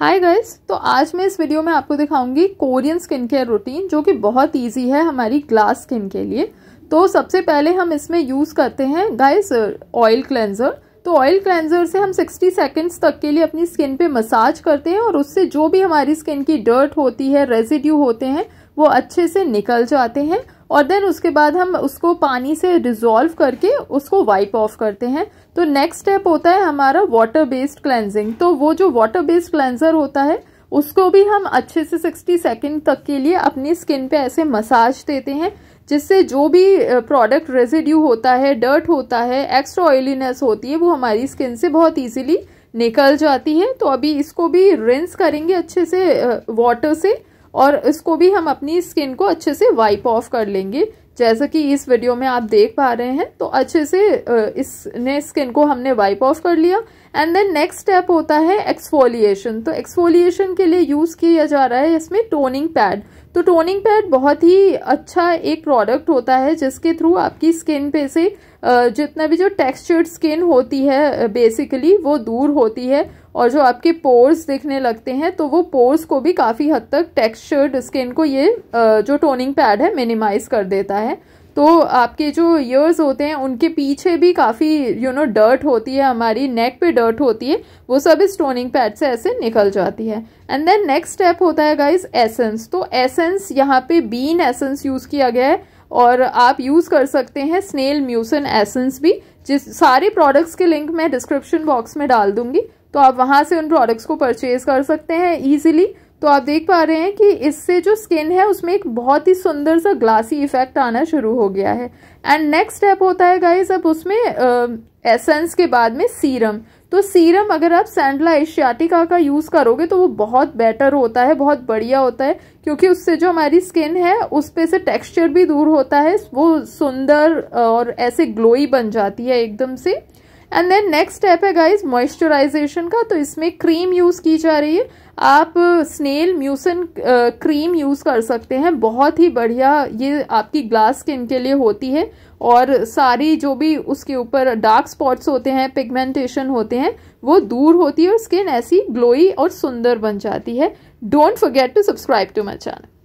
hi girls तो आज मैं इस वीडियो में आपको दिखाऊंगी कोरियन स्किन केयर रूटीन जो कि बहुत इजी है हमारी ग्लास स्किन के लिए तो सबसे पहले हम इसमें यूज़ करते हैं गाइस ऑयल क्लेंजर तो ऑयल क्लेंजर से हम 60 सेकेंड्स तक के लिए अपनी स्किन पे मसाज करते हैं और उससे जो भी हमारी स्किन की डर्ट होती है रेजिड्यू होते हैं वो अच्छे से निकल जाते हैं और देन उसके बाद हम उसको पानी से डिजोल्व करके उसको वाइप ऑफ करते हैं तो नेक्स्ट स्टेप होता है हमारा वाटर बेस्ड क्लेंजिंग तो वो जो वाटर बेस्ड क्लेंजर होता है उसको भी हम अच्छे से 60 सेकेंड तक के लिए अपनी स्किन पे ऐसे मसाज देते हैं जिससे जो भी प्रोडक्ट रेजिड्यू होता है डर्ट होता है एक्स्ट्रा ऑयलीनेस होती है वो हमारी स्किन से बहुत ईजिली निकल जाती है तो अभी इसको भी रिंस करेंगे अच्छे से वाटर से और इसको भी हम अपनी स्किन को अच्छे से वाइप ऑफ कर लेंगे जैसा कि इस वीडियो में आप देख पा रहे हैं तो अच्छे से इसने स्किन को हमने वाइप ऑफ कर लिया एंड देन नेक्स्ट स्टेप होता है एक्सफोलिएशन तो एक्सफोलिएशन के लिए यूज़ किया जा रहा है इसमें टोनिंग पैड तो टोनिंग पैड बहुत ही अच्छा एक प्रोडक्ट होता है जिसके थ्रू आपकी स्किन पे से जितना भी जो टेक्सचर्ड स्किन होती है बेसिकली वो दूर होती है और जो आपके पोर्स दिखने लगते हैं तो वो पोर्स को भी काफ़ी हद तक टेक्सचर्ड स्किन को ये जो टोनिंग पैड है मिनिमाइज़ कर देता है तो आपके जो ईयर्स होते हैं उनके पीछे भी काफ़ी यू नो डर्ट होती है हमारी नेक पे डर्ट होती है वो सब इस टोनिंग पैड से ऐसे निकल जाती है एंड देन नेक्स्ट स्टेप होता है गाइज एसेंस तो एसेंस यहाँ पे बीन एसेंस यूज़ किया गया है और आप यूज़ कर सकते हैं स्नेल म्यूसन एसेंस भी जिस सारे प्रोडक्ट्स के लिंक मैं डिस्क्रिप्शन बॉक्स में डाल दूंगी तो आप वहाँ से उन प्रोडक्ट्स को परचेज कर सकते हैं ईजिली तो आप देख पा रहे हैं कि इससे जो स्किन है उसमें एक बहुत ही सुंदर सा ग्लासी इफेक्ट आना शुरू हो गया है एंड नेक्स्ट स्टेप होता है गाइज अब उसमें एसेंस के बाद में सीरम तो सीरम अगर आप सैंडला एशियाटिका का यूज़ करोगे तो वो बहुत बेटर होता है बहुत बढ़िया होता है क्योंकि उससे जो हमारी स्किन है उस पर से टेक्स्चर भी दूर होता है वो सुंदर और ऐसे ग्लोई बन जाती है एकदम से एंड देन नेक्स्ट स्टेप है गाइज मॉइस्चराइजेशन का तो इसमें क्रीम यूज़ की जा रही है आप स्नेल म्यूसन क्रीम यूज़ कर सकते हैं बहुत ही बढ़िया ये आपकी ग्लास स्किन के लिए होती है और सारी जो भी उसके ऊपर डार्क स्पॉट्स होते हैं पिगमेंटेशन होते हैं वो दूर होती है और स्किन ऐसी ग्लोई और सुंदर बन जाती है don't forget to subscribe to my channel